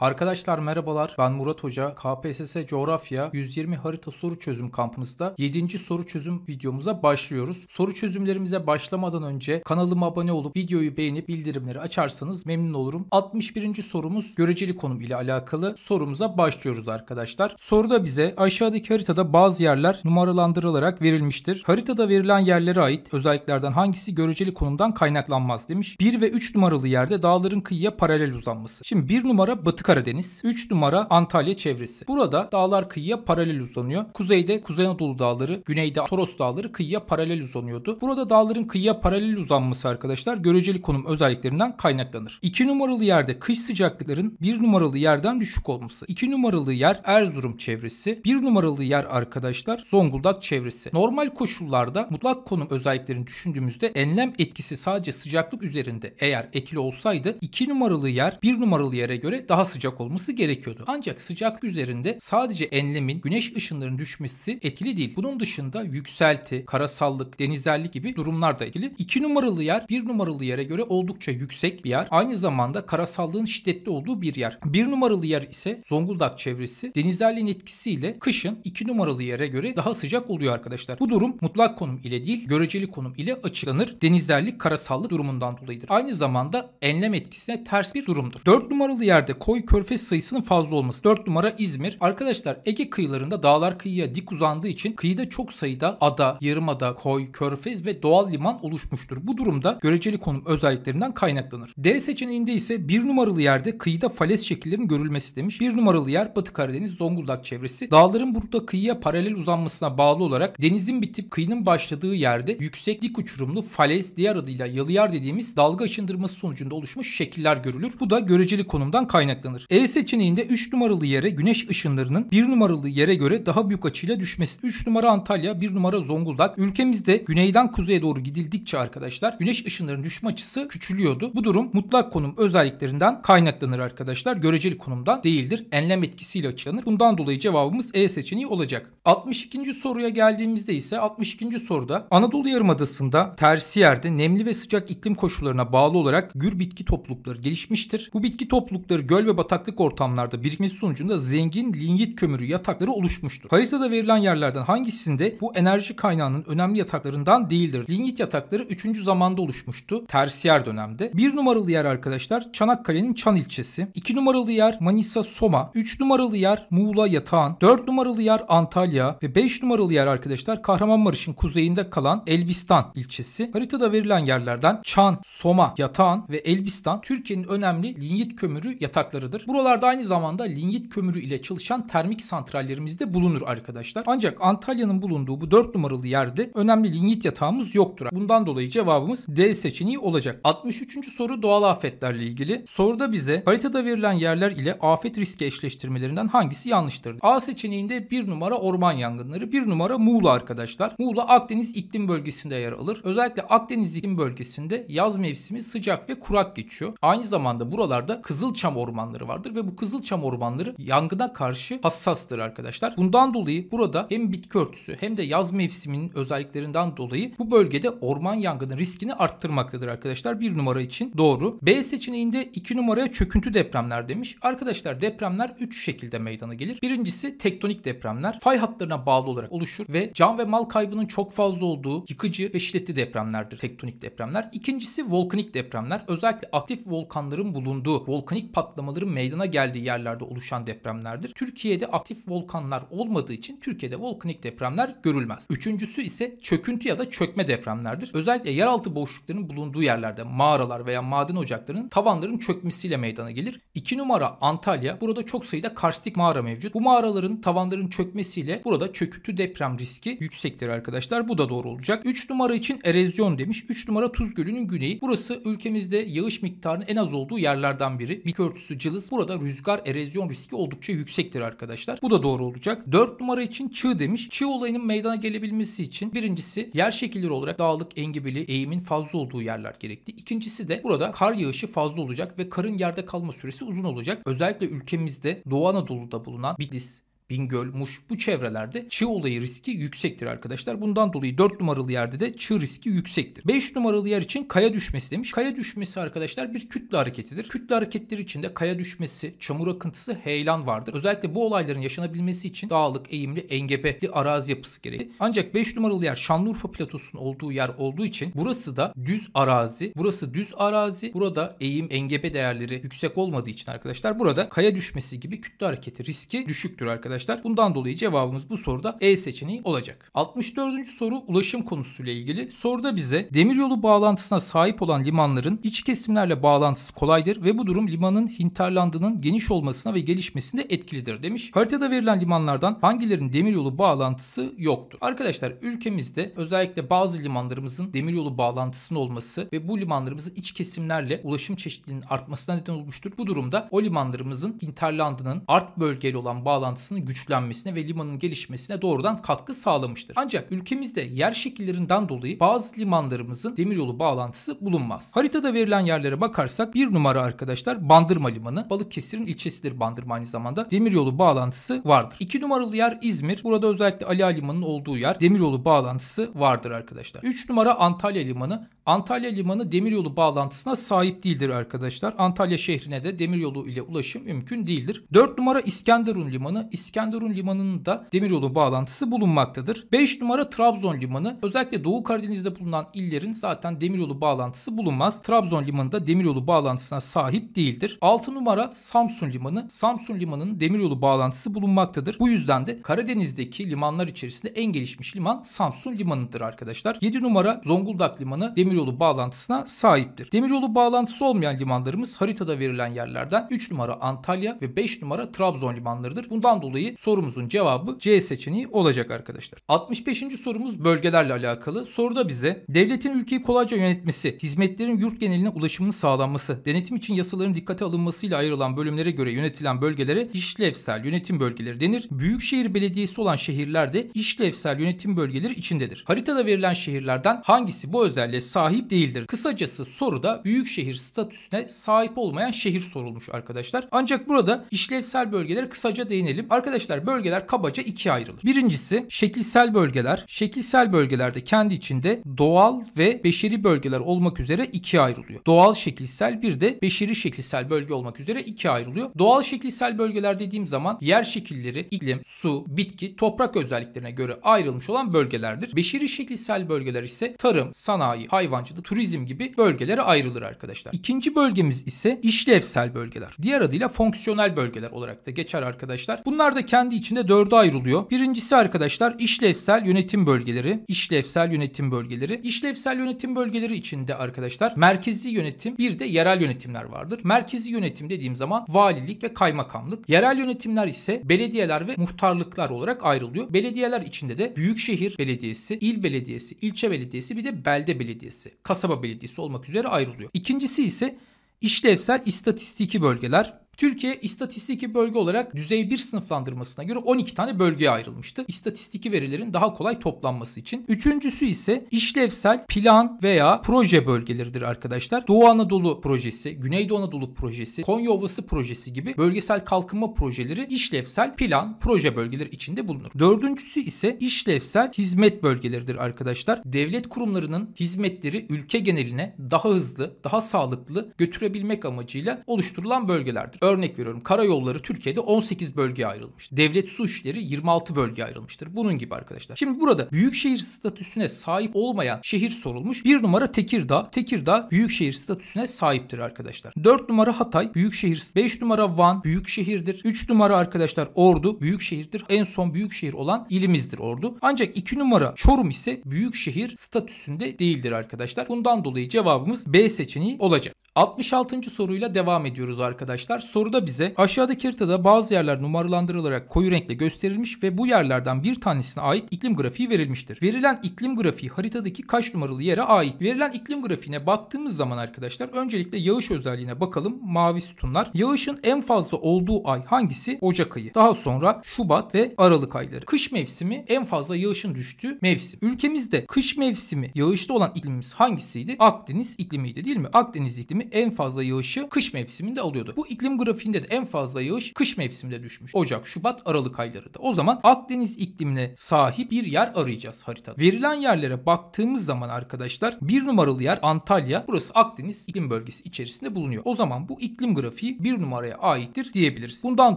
Arkadaşlar merhabalar ben Murat Hoca. KPSS Coğrafya 120 harita soru çözüm kampımızda 7. soru çözüm videomuza başlıyoruz. Soru çözümlerimize başlamadan önce kanalıma abone olup videoyu beğenip bildirimleri açarsanız memnun olurum. 61. sorumuz göreceli konum ile alakalı sorumuza başlıyoruz arkadaşlar. Soruda bize aşağıdaki haritada bazı yerler numaralandırılarak verilmiştir. Haritada verilen yerlere ait özelliklerden hangisi göreceli konumdan kaynaklanmaz demiş. 1 ve 3 numaralı yerde dağların kıyıya paralel uzanması. Şimdi 1 numara batı Karadeniz, 3 numara Antalya çevresi. Burada dağlar kıyıya paralel uzanıyor. Kuzeyde Kuzey Anadolu dağları, güneyde Toros dağları kıyıya paralel uzanıyordu. Burada dağların kıyıya paralel uzanması arkadaşlar göreceli konum özelliklerinden kaynaklanır. 2 numaralı yerde kış sıcaklıkların 1 numaralı yerden düşük olması. 2 numaralı yer Erzurum çevresi, 1 numaralı yer arkadaşlar Zonguldak çevresi. Normal koşullarda mutlak konum özelliklerini düşündüğümüzde enlem etkisi sadece sıcaklık üzerinde eğer ekli olsaydı 2 numaralı yer 1 numaralı yere göre daha sıcak sıcak olması gerekiyordu. Ancak sıcak üzerinde sadece enlemin güneş ışınlarının düşmesi etkili değil. Bunun dışında yükselti, karasallık, denizellik gibi durumlar da etkili. 2 numaralı yer 1 numaralı yere göre oldukça yüksek bir yer. Aynı zamanda karasallığın şiddetli olduğu bir yer. 1 numaralı yer ise Zonguldak çevresi. Denizerliğin etkisiyle kışın 2 numaralı yere göre daha sıcak oluyor arkadaşlar. Bu durum mutlak konum ile değil göreceli konum ile açıklanır. Denizerlik karasallık durumundan dolayıdır. Aynı zamanda enlem etkisine ters bir durumdur. 4 numaralı yerde koy körfez sayısının fazla olması. 4 numara İzmir. Arkadaşlar Ege kıyılarında dağlar kıyıya dik uzandığı için kıyıda çok sayıda ada, yarımada, koy, körfez ve doğal liman oluşmuştur. Bu durumda göreceli konum özelliklerinden kaynaklanır. D seçeneğinde ise 1 numaralı yerde kıyıda fales şekillerinin görülmesi demiş. 1 numaralı yer Batı Karadeniz, Zonguldak çevresi. Dağların burada kıyıya paralel uzanmasına bağlı olarak denizin bitip kıyının başladığı yerde yüksek dik uçurumlu fales diğer adıyla yalıyar dediğimiz dalga aşındırması sonucunda oluşmuş şekiller görülür. Bu da göreceli konumdan kaynaklanır açıklanır. E seçeneğinde 3 numaralı yere güneş ışınlarının 1 numaralı yere göre daha büyük açıyla düşmesi. 3 numara Antalya, 1 numara Zonguldak. Ülkemizde güneyden kuzeye doğru gidildikçe arkadaşlar güneş ışınlarının düşme açısı küçülüyordu. Bu durum mutlak konum özelliklerinden kaynaklanır arkadaşlar. Göreceli konumdan değildir. Enlem etkisiyle açıklanır. Bundan dolayı cevabımız E seçeneği olacak. 62. soruya geldiğimizde ise 62. soruda Anadolu Yarımadası'nda tersi yerde nemli ve sıcak iklim koşullarına bağlı olarak gür bitki toplulukları gelişmiştir. Bu bitki toplulukları göl ve batı bataklık ortamlarda birikmesi sonucunda zengin lignit kömürü yatakları oluşmuştur. Haritada verilen yerlerden hangisinde bu enerji kaynağının önemli yataklarından değildir? Lignit yatakları 3. zamanda oluşmuştu. Tersiyer dönemde. 1 numaralı yer arkadaşlar Çanakkale'nin Çan ilçesi. 2 numaralı yer Manisa Soma. 3 numaralı yer Muğla Yatağan. 4 numaralı yer Antalya ve 5 numaralı yer arkadaşlar Kahramanmaraş'ın kuzeyinde kalan Elbistan ilçesi. Haritada verilen yerlerden Çan, Soma, Yatağan ve Elbistan Türkiye'nin önemli lignit kömürü yatakları bulunmaktadır. Buralarda aynı zamanda linyit kömürü ile çalışan termik santrallerimiz de bulunur arkadaşlar. Ancak Antalya'nın bulunduğu bu 4 numaralı yerde önemli linyit yatağımız yoktur. Bundan dolayı cevabımız D seçeneği olacak. 63. soru doğal afetlerle ilgili. Soruda bize haritada verilen yerler ile afet riski eşleştirmelerinden hangisi yanlıştır? A seçeneğinde 1 numara orman yangınları, 1 numara Muğla arkadaşlar. Muğla Akdeniz iklim bölgesinde yer alır. Özellikle Akdeniz iklim bölgesinde yaz mevsimi sıcak ve kurak geçiyor. Aynı zamanda buralarda Kızılçam ormanları ormanları vardır ve bu Kızılçam ormanları yangına karşı hassastır arkadaşlar. Bundan dolayı burada hem bitki örtüsü hem de yaz mevsiminin özelliklerinden dolayı bu bölgede orman yangını riskini arttırmaktadır arkadaşlar. Bir numara için doğru. B seçeneğinde iki numaraya çöküntü depremler demiş. Arkadaşlar depremler üç şekilde meydana gelir. Birincisi tektonik depremler fay hatlarına bağlı olarak oluşur ve can ve mal kaybının çok fazla olduğu yıkıcı ve şiddetli depremlerdir tektonik depremler. İkincisi volkanik depremler özellikle aktif volkanların bulunduğu volkanik patlamaların meydana geldiği yerlerde oluşan depremlerdir. Türkiye'de aktif volkanlar olmadığı için Türkiye'de volkanik depremler görülmez. Üçüncüsü ise çöküntü ya da çökme depremlerdir. Özellikle yeraltı boşluklarının bulunduğu yerlerde mağaralar veya maden ocaklarının tavanların çökmesiyle meydana gelir. İki numara Antalya. Burada çok sayıda karstik mağara mevcut. Bu mağaraların tavanların çökmesiyle burada çöküntü deprem riski yüksektir arkadaşlar. Bu da doğru olacak. Üç numara için erozyon demiş. Üç numara Tuz Gölü'nün güneyi. Burası ülkemizde yağış miktarının en az olduğu yerlerden biri. Bitki örtüsü, cılız bakarsanız burada rüzgar erozyon riski oldukça yüksektir arkadaşlar. Bu da doğru olacak. 4 numara için çığ demiş. Çığ olayının meydana gelebilmesi için birincisi yer şekilleri olarak dağlık, engebeli, eğimin fazla olduğu yerler gerekli. İkincisi de burada kar yağışı fazla olacak ve karın yerde kalma süresi uzun olacak. Özellikle ülkemizde Doğu Anadolu'da bulunan Bitlis, Bingöl, Muş bu çevrelerde çığ olayı riski yüksektir arkadaşlar. Bundan dolayı 4 numaralı yerde de çığ riski yüksektir. 5 numaralı yer için kaya düşmesi demiş. Kaya düşmesi arkadaşlar bir kütle hareketidir. Kütle hareketleri içinde kaya düşmesi, çamur akıntısı, heyelan vardır. Özellikle bu olayların yaşanabilmesi için dağlık, eğimli, engebeli arazi yapısı gerekli. Ancak 5 numaralı yer Şanlıurfa platosunun olduğu yer olduğu için burası da düz arazi. Burası düz arazi. Burada eğim, engebe değerleri yüksek olmadığı için arkadaşlar burada kaya düşmesi gibi kütle hareketi riski düşüktür arkadaşlar arkadaşlar. Bundan dolayı cevabımız bu soruda E seçeneği olacak. 64. soru ulaşım konusuyla ilgili. Soruda bize demiryolu bağlantısına sahip olan limanların iç kesimlerle bağlantısı kolaydır ve bu durum limanın hinterlandının geniş olmasına ve gelişmesinde etkilidir demiş. Haritada verilen limanlardan hangilerinin demiryolu bağlantısı yoktur? Arkadaşlar ülkemizde özellikle bazı limanlarımızın demiryolu bağlantısının olması ve bu limanlarımızın iç kesimlerle ulaşım çeşitliliğinin artmasına neden olmuştur. Bu durumda o limanlarımızın hinterlandının art bölgeyle olan bağlantısının güçlenmesine ve limanın gelişmesine doğrudan katkı sağlamıştır. Ancak ülkemizde yer şekillerinden dolayı bazı limanlarımızın demiryolu bağlantısı bulunmaz. Haritada verilen yerlere bakarsak bir numara arkadaşlar Bandırma Limanı. Balıkesir'in ilçesidir Bandırma aynı zamanda. Demiryolu bağlantısı vardır. İki numaralı yer İzmir. Burada özellikle Ali Ağa Limanı'nın olduğu yer demiryolu bağlantısı vardır arkadaşlar. 3 numara Antalya Limanı. Antalya Limanı demiryolu bağlantısına sahip değildir arkadaşlar. Antalya şehrine de demiryolu ile ulaşım mümkün değildir. 4 numara İskenderun Limanı. İskenderun İskenderun Limanı'nda demiryolu bağlantısı bulunmaktadır. 5 numara Trabzon Limanı. Özellikle Doğu Karadeniz'de bulunan illerin zaten demiryolu bağlantısı bulunmaz. Trabzon Limanı da demiryolu bağlantısına sahip değildir. 6 numara Samsun Limanı. Samsun Limanı'nın demiryolu bağlantısı bulunmaktadır. Bu yüzden de Karadeniz'deki limanlar içerisinde en gelişmiş liman Samsun Limanı'dır arkadaşlar. 7 numara Zonguldak Limanı demiryolu bağlantısına sahiptir. Demiryolu bağlantısı olmayan limanlarımız haritada verilen yerlerden 3 numara Antalya ve 5 numara Trabzon limanlarıdır. Bundan dolayı sorumuzun cevabı C seçeneği olacak arkadaşlar. 65. sorumuz bölgelerle alakalı. Soruda bize devletin ülkeyi kolayca yönetmesi, hizmetlerin yurt geneline ulaşımının sağlanması, denetim için yasaların dikkate alınmasıyla ayrılan bölümlere göre yönetilen bölgelere işlevsel yönetim bölgeleri denir. Büyükşehir belediyesi olan şehirlerde işlevsel yönetim bölgeleri içindedir. Haritada verilen şehirlerden hangisi bu özelliğe sahip değildir? Kısacası soruda büyükşehir statüsüne sahip olmayan şehir sorulmuş arkadaşlar. Ancak burada işlevsel bölgelere kısaca değinelim. Arkadaşlar Arkadaşlar bölgeler kabaca ikiye ayrılır. Birincisi şekilsel bölgeler. Şekilsel bölgelerde kendi içinde doğal ve beşeri bölgeler olmak üzere ikiye ayrılıyor. Doğal şekilsel bir de beşeri şekilsel bölge olmak üzere ikiye ayrılıyor. Doğal şekilsel bölgeler dediğim zaman yer şekilleri iklim, su, bitki, toprak özelliklerine göre ayrılmış olan bölgelerdir. Beşeri şekilsel bölgeler ise tarım, sanayi, hayvancılık, turizm gibi bölgelere ayrılır arkadaşlar. İkinci bölgemiz ise işlevsel bölgeler. Diğer adıyla fonksiyonel bölgeler olarak da geçer arkadaşlar. Bunlar da da kendi içinde dörde ayrılıyor. Birincisi arkadaşlar işlevsel yönetim bölgeleri. İşlevsel yönetim bölgeleri. İşlevsel yönetim bölgeleri içinde arkadaşlar merkezi yönetim bir de yerel yönetimler vardır. Merkezi yönetim dediğim zaman valilik ve kaymakamlık. Yerel yönetimler ise belediyeler ve muhtarlıklar olarak ayrılıyor. Belediyeler içinde de büyükşehir belediyesi, il belediyesi, ilçe belediyesi bir de belde belediyesi, kasaba belediyesi olmak üzere ayrılıyor. İkincisi ise işlevsel istatistiki bölgeler. Türkiye istatistiki bölge olarak düzey 1 sınıflandırmasına göre 12 tane bölgeye ayrılmıştı. İstatistiki verilerin daha kolay toplanması için. Üçüncüsü ise işlevsel plan veya proje bölgeleridir arkadaşlar. Doğu Anadolu projesi, Güneydoğu Anadolu projesi, Konya Ovası projesi gibi bölgesel kalkınma projeleri işlevsel plan, proje bölgeleri içinde bulunur. Dördüncüsü ise işlevsel hizmet bölgeleridir arkadaşlar. Devlet kurumlarının hizmetleri ülke geneline daha hızlı, daha sağlıklı götürebilmek amacıyla oluşturulan bölgelerdir. Örnek veriyorum karayolları Türkiye'de 18 bölgeye ayrılmış. Devlet su işleri 26 bölgeye ayrılmıştır. Bunun gibi arkadaşlar. Şimdi burada büyükşehir statüsüne sahip olmayan şehir sorulmuş. Bir numara Tekirdağ. Tekirdağ büyükşehir statüsüne sahiptir arkadaşlar. 4 numara Hatay büyükşehir. 5 numara Van büyükşehirdir. 3 numara arkadaşlar Ordu büyükşehirdir. En son büyükşehir olan ilimizdir Ordu. Ancak 2 numara Çorum ise büyükşehir statüsünde değildir arkadaşlar. Bundan dolayı cevabımız B seçeneği olacak. 66. soruyla devam ediyoruz arkadaşlar. Soruda bize aşağıdaki haritada bazı yerler numaralandırılarak koyu renkle gösterilmiş ve bu yerlerden bir tanesine ait iklim grafiği verilmiştir. Verilen iklim grafiği haritadaki kaç numaralı yere ait? Verilen iklim grafiğine baktığımız zaman arkadaşlar öncelikle yağış özelliğine bakalım. Mavi sütunlar. Yağışın en fazla olduğu ay hangisi? Ocak ayı. Daha sonra Şubat ve Aralık ayları. Kış mevsimi en fazla yağışın düştüğü mevsim. Ülkemizde kış mevsimi yağışlı olan iklimimiz hangisiydi? Akdeniz iklimiydi değil mi? Akdeniz iklimi en fazla yağışı kış mevsiminde alıyordu. Bu iklim grafiğinde de en fazla yağış kış mevsiminde düşmüş. Ocak, Şubat, Aralık ayları O zaman Akdeniz iklimine sahip bir yer arayacağız haritada. Verilen yerlere baktığımız zaman arkadaşlar bir numaralı yer Antalya. Burası Akdeniz iklim bölgesi içerisinde bulunuyor. O zaman bu iklim grafiği bir numaraya aittir diyebiliriz. Bundan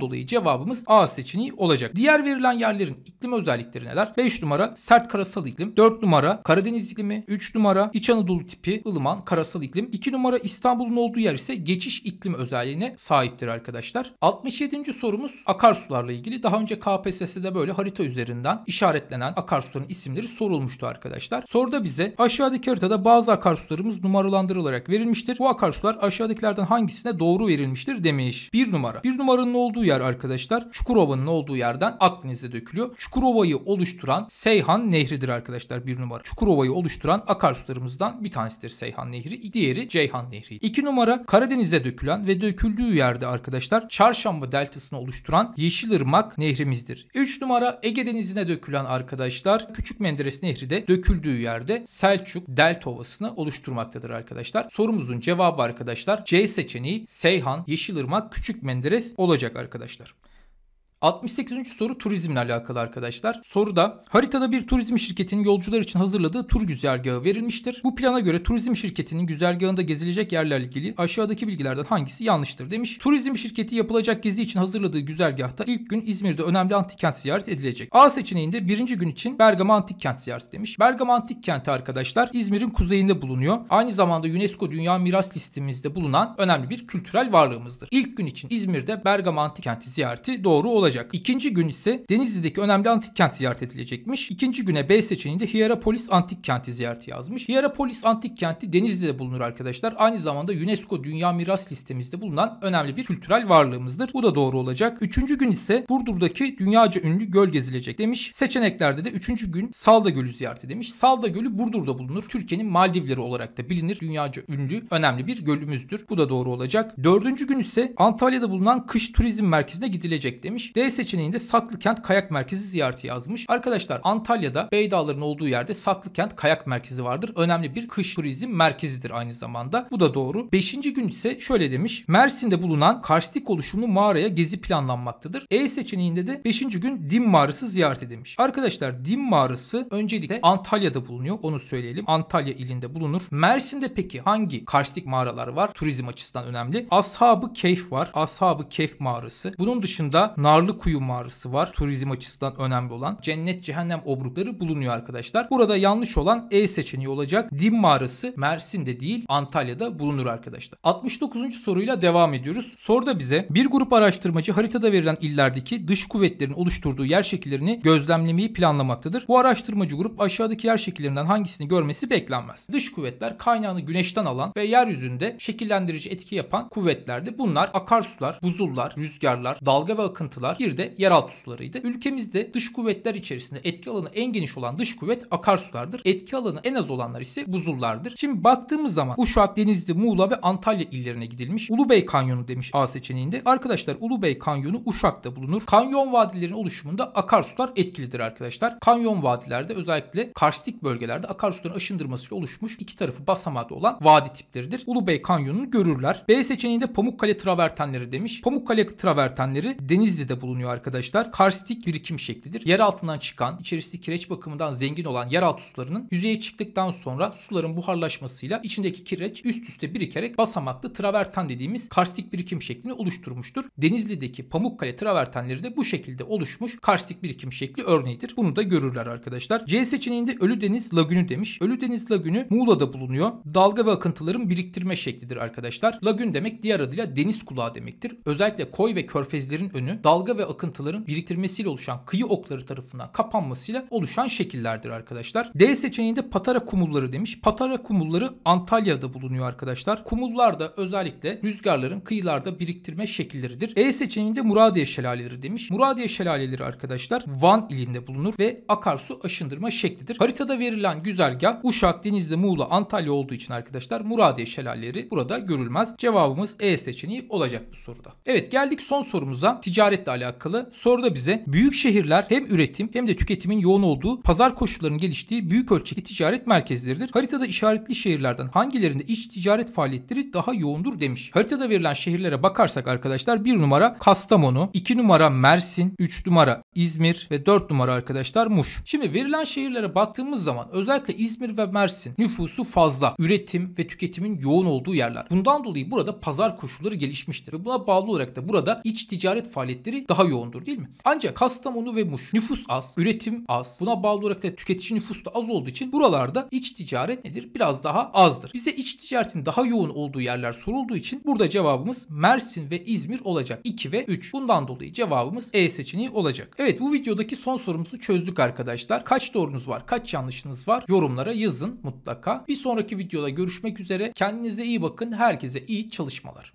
dolayı cevabımız A seçeneği olacak. Diğer verilen yerlerin iklim özellikleri neler? 5 numara sert karasal iklim, 4 numara Karadeniz iklimi, 3 numara İç Anadolu tipi ılıman karasal iklim, 2 numara İstanbul İstanbul'un olduğu yer ise geçiş iklim özelliğine sahiptir arkadaşlar. 67. sorumuz akarsularla ilgili. Daha önce KPSS'de böyle harita üzerinden işaretlenen akarsuların isimleri sorulmuştu arkadaşlar. Soruda bize aşağıdaki haritada bazı akarsularımız numaralandırılarak verilmiştir. Bu akarsular aşağıdakilerden hangisine doğru verilmiştir demiş. Bir numara. Bir numaranın olduğu yer arkadaşlar Çukurova'nın olduğu yerden Akdeniz'e dökülüyor. Çukurova'yı oluşturan Seyhan Nehri'dir arkadaşlar bir numara. Çukurova'yı oluşturan akarsularımızdan bir tanesidir Seyhan Nehri. Diğeri Ceyhan Nehri. 2 numara Karadeniz'e dökülen ve döküldüğü yerde arkadaşlar Çarşamba deltasını oluşturan Yeşilırmak nehrimizdir. 3 numara Ege Denizi'ne dökülen arkadaşlar Küçük Menderes Nehri de döküldüğü yerde Selçuk delta ovasını oluşturmaktadır arkadaşlar. Sorumuzun cevabı arkadaşlar C seçeneği Seyhan, Yeşilırmak, Küçük Menderes olacak arkadaşlar. 68. soru turizmle alakalı arkadaşlar. Soruda haritada bir turizm şirketinin yolcular için hazırladığı tur güzergahı verilmiştir. Bu plana göre turizm şirketinin güzergahında gezilecek yerlerle ilgili aşağıdaki bilgilerden hangisi yanlıştır demiş. Turizm şirketi yapılacak gezi için hazırladığı güzergahta ilk gün İzmir'de önemli antik kent ziyaret edilecek. A seçeneğinde birinci gün için Bergama Antik Kent ziyareti demiş. Bergama Antik Kenti arkadaşlar İzmir'in kuzeyinde bulunuyor. Aynı zamanda UNESCO Dünya Miras listemizde bulunan önemli bir kültürel varlığımızdır. İlk gün için İzmir'de Bergama Antik Kenti ziyareti doğru olacak olacak. İkinci gün ise Denizli'deki önemli antik kent ziyaret edilecekmiş. İkinci güne B seçeneğinde Hierapolis antik kenti ziyareti yazmış. Hierapolis antik kenti Denizli'de bulunur arkadaşlar. Aynı zamanda UNESCO Dünya Miras listemizde bulunan önemli bir kültürel varlığımızdır. Bu da doğru olacak. Üçüncü gün ise Burdur'daki dünyaca ünlü göl gezilecek demiş. Seçeneklerde de üçüncü gün Salda Gölü ziyareti demiş. Salda Gölü Burdur'da bulunur. Türkiye'nin Maldivleri olarak da bilinir. Dünyaca ünlü önemli bir gölümüzdür. Bu da doğru olacak. Dördüncü gün ise Antalya'da bulunan kış turizm merkezine gidilecek demiş. D seçeneğinde Kent Kayak Merkezi ziyareti yazmış. Arkadaşlar Antalya'da Bey olduğu yerde Kent Kayak Merkezi vardır. Önemli bir kış turizm merkezidir aynı zamanda. Bu da doğru. Beşinci gün ise şöyle demiş. Mersin'de bulunan karstik oluşumlu mağaraya gezi planlanmaktadır. E seçeneğinde de 5. gün Dim Mağarası ziyaret edilmiş. Arkadaşlar Dim Mağarası öncelikle Antalya'da bulunuyor. Onu söyleyelim. Antalya ilinde bulunur. Mersin'de peki hangi karstik mağaralar var? Turizm açısından önemli. Ashabı Keyf var. Ashabı Keyf Mağarası. Bunun dışında Narlı Tanrıkuyu mağarası var. Turizm açısından önemli olan. Cennet cehennem obrukları bulunuyor arkadaşlar. Burada yanlış olan E seçeneği olacak. Dim mağarası Mersin'de değil Antalya'da bulunur arkadaşlar. 69. soruyla devam ediyoruz. Soruda bize bir grup araştırmacı haritada verilen illerdeki dış kuvvetlerin oluşturduğu yer şekillerini gözlemlemeyi planlamaktadır. Bu araştırmacı grup aşağıdaki yer şekillerinden hangisini görmesi beklenmez. Dış kuvvetler kaynağını güneşten alan ve yeryüzünde şekillendirici etki yapan kuvvetlerdi. Bunlar akarsular, buzullar, rüzgarlar, dalga ve akıntılar, bir de yeraltı sularıydı. Ülkemizde dış kuvvetler içerisinde etki alanı en geniş olan dış kuvvet akarsulardır. Etki alanı en az olanlar ise buzullardır. Şimdi baktığımız zaman Uşak, Denizli, Muğla ve Antalya illerine gidilmiş. Ulubey Kanyonu demiş A seçeneğinde. Arkadaşlar Ulubey Kanyonu Uşak'ta bulunur. Kanyon vadilerinin oluşumunda akarsular etkilidir arkadaşlar. Kanyon vadilerde özellikle karstik bölgelerde akarsuların aşındırmasıyla oluşmuş iki tarafı basamaklı olan vadi tipleridir. Ulubey Kanyonu'nu görürler. B seçeneğinde Pamukkale travertenleri demiş. Pamukkale travertenleri Denizli'de bulunuyor arkadaşlar. Karstik birikim şeklidir. Yer altından çıkan, içerisi kireç bakımından zengin olan yeraltı sularının yüzeye çıktıktan sonra suların buharlaşmasıyla içindeki kireç üst üste birikerek basamaklı traverten dediğimiz karstik birikim şeklini oluşturmuştur. Denizli'deki Pamukkale travertenleri de bu şekilde oluşmuş karstik birikim şekli örneğidir. Bunu da görürler arkadaşlar. C seçeneğinde Ölü Deniz Lagünü demiş. Ölü Deniz Lagünü Muğla'da bulunuyor. Dalga ve akıntıların biriktirme şeklidir arkadaşlar. Lagün demek diğer adıyla deniz kulağı demektir. Özellikle koy ve körfezlerin önü dalga dalga ve akıntıların biriktirmesiyle oluşan kıyı okları tarafından kapanmasıyla oluşan şekillerdir arkadaşlar. D seçeneğinde Patara kumulları demiş. Patara kumulları Antalya'da bulunuyor arkadaşlar. Kumullar da özellikle rüzgarların kıyılarda biriktirme şekilleridir. E seçeneğinde Muradiye şelaleleri demiş. Muradiye şelaleleri arkadaşlar Van ilinde bulunur ve akarsu aşındırma şeklidir. Haritada verilen güzergah Uşak, Denizli, Muğla, Antalya olduğu için arkadaşlar Muradiye şelaleleri burada görülmez. Cevabımız E seçeneği olacak bu soruda. Evet geldik son sorumuza. Ticaretle alakalı alakalı. Soru bize büyük şehirler hem üretim hem de tüketimin yoğun olduğu pazar koşullarının geliştiği büyük ölçekli ticaret merkezleridir. Haritada işaretli şehirlerden hangilerinde iç ticaret faaliyetleri daha yoğundur demiş. Haritada verilen şehirlere bakarsak arkadaşlar 1 numara Kastamonu, 2 numara Mersin, 3 numara İzmir ve 4 numara arkadaşlar Muş. Şimdi verilen şehirlere baktığımız zaman özellikle İzmir ve Mersin nüfusu fazla. Üretim ve tüketimin yoğun olduğu yerler. Bundan dolayı burada pazar koşulları gelişmiştir ve buna bağlı olarak da burada iç ticaret faaliyetleri daha yoğundur değil mi? Ancak Kastamonu ve Muş nüfus az, üretim az. Buna bağlı olarak da tüketici nüfus da az olduğu için buralarda iç ticaret nedir? Biraz daha azdır. Bize iç ticaretin daha yoğun olduğu yerler sorulduğu için burada cevabımız Mersin ve İzmir olacak. 2 ve 3. Bundan dolayı cevabımız E seçeneği olacak. Evet bu videodaki son sorumuzu çözdük arkadaşlar. Kaç doğrunuz var? Kaç yanlışınız var? Yorumlara yazın mutlaka. Bir sonraki videoda görüşmek üzere. Kendinize iyi bakın. Herkese iyi çalışmalar.